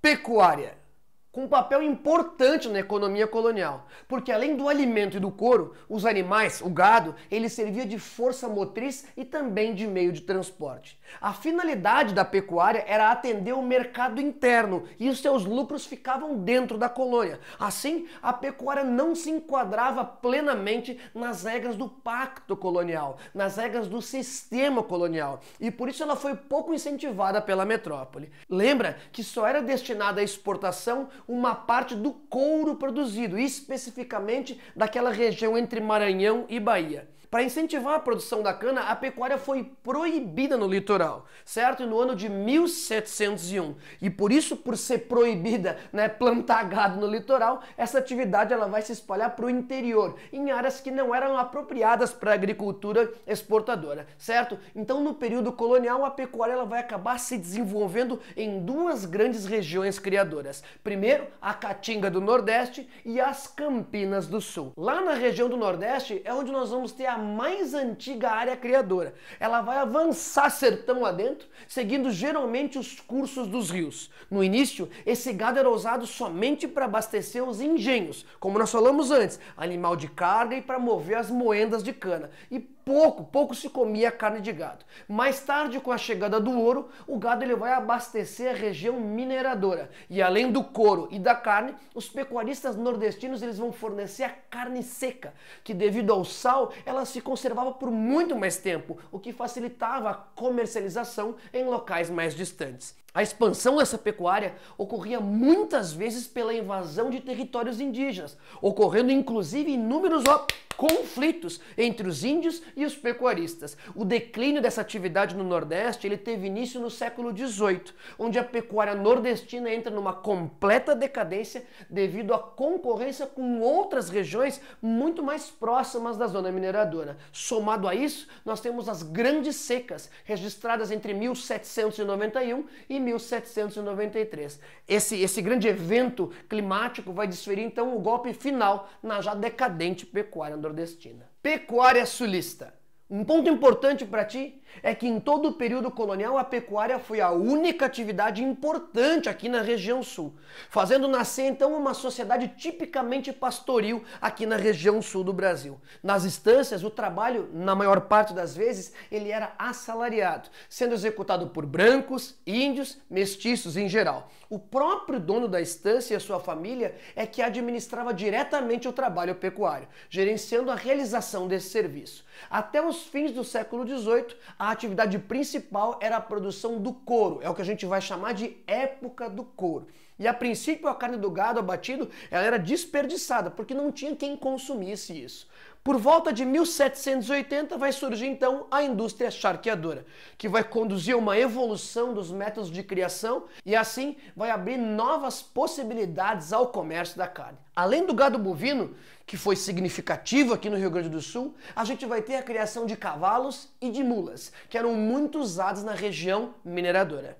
pecuária com um papel importante na economia colonial, porque além do alimento e do couro, os animais, o gado, ele servia de força motriz e também de meio de transporte. A finalidade da pecuária era atender o mercado interno e os seus lucros ficavam dentro da colônia. Assim, a pecuária não se enquadrava plenamente nas regras do pacto colonial, nas regras do sistema colonial, e por isso ela foi pouco incentivada pela metrópole. Lembra que só era destinada à exportação uma parte do couro produzido, especificamente daquela região entre Maranhão e Bahia. Para incentivar a produção da cana, a pecuária foi proibida no litoral, certo? no ano de 1701. E por isso, por ser proibida, né, plantar gado no litoral, essa atividade ela vai se espalhar para o interior, em áreas que não eram apropriadas para a agricultura exportadora, certo? Então, no período colonial, a pecuária ela vai acabar se desenvolvendo em duas grandes regiões criadoras. Primeiro, a Caatinga do Nordeste e as Campinas do Sul. Lá na região do Nordeste é onde nós vamos ter a mais antiga área criadora. Ela vai avançar sertão lá dentro, seguindo geralmente os cursos dos rios. No início, esse gado era usado somente para abastecer os engenhos, como nós falamos antes, animal de carga e para mover as moendas de cana. E pouco, pouco se comia carne de gado. Mais tarde, com a chegada do ouro, o gado ele vai abastecer a região mineradora. E além do couro e da carne, os pecuaristas nordestinos eles vão fornecer a carne seca, que devido ao sal, ela se conservava por muito mais tempo, o que facilitava a comercialização em locais mais distantes. A expansão dessa pecuária ocorria muitas vezes pela invasão de territórios indígenas, ocorrendo inclusive inúmeros conflitos entre os índios e os pecuaristas. O declínio dessa atividade no Nordeste ele teve início no século XVIII, onde a pecuária nordestina entra numa completa decadência devido à concorrência com outras regiões muito mais próximas da zona mineradora. Somado a isso, nós temos as grandes secas registradas entre 1791 e 1793. Esse, esse grande evento climático vai desferir então o golpe final na já decadente pecuária nordestina nordestina. Pecuária sulista. Um ponto importante para ti é que em todo o período colonial a pecuária foi a única atividade importante aqui na região sul, fazendo nascer então uma sociedade tipicamente pastoril aqui na região sul do Brasil. Nas instâncias, o trabalho, na maior parte das vezes, ele era assalariado, sendo executado por brancos, índios, mestiços em geral. O próprio dono da estância e sua família é que administrava diretamente o trabalho pecuário, gerenciando a realização desse serviço. Até os fins do século XVIII, a atividade principal era a produção do couro, é o que a gente vai chamar de época do couro. E a princípio a carne do gado abatido, ela era desperdiçada, porque não tinha quem consumisse isso. Por volta de 1780 vai surgir então a indústria charqueadora, que vai conduzir uma evolução dos métodos de criação e assim vai abrir novas possibilidades ao comércio da carne. Além do gado bovino, que foi significativo aqui no Rio Grande do Sul, a gente vai ter a criação de cavalos e de mulas, que eram muito usados na região mineradora.